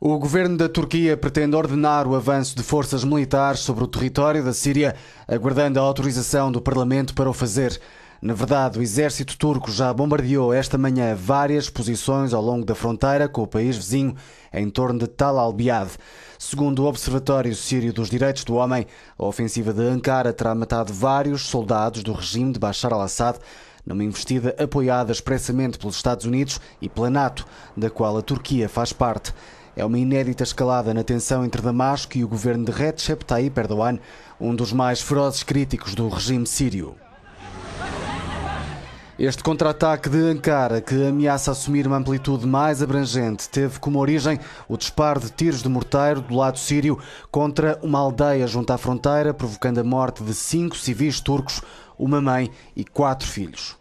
O governo da Turquia pretende ordenar o avanço de forças militares sobre o território da Síria, aguardando a autorização do Parlamento para o fazer. Na verdade, o exército turco já bombardeou esta manhã várias posições ao longo da fronteira com o país vizinho, em torno de Tal al-Biad. Segundo o Observatório Sírio dos Direitos do Homem, a ofensiva de Ankara terá matado vários soldados do regime de Bashar al-Assad, numa investida apoiada expressamente pelos Estados Unidos e pela NATO, da qual a Turquia faz parte. É uma inédita escalada na tensão entre Damasco e o governo de Recep Tayyip Erdogan, um dos mais ferozes críticos do regime sírio. Este contra-ataque de Ankara, que ameaça assumir uma amplitude mais abrangente, teve como origem o disparo de tiros de morteiro do lado sírio contra uma aldeia junto à fronteira, provocando a morte de cinco civis turcos, uma mãe e quatro filhos.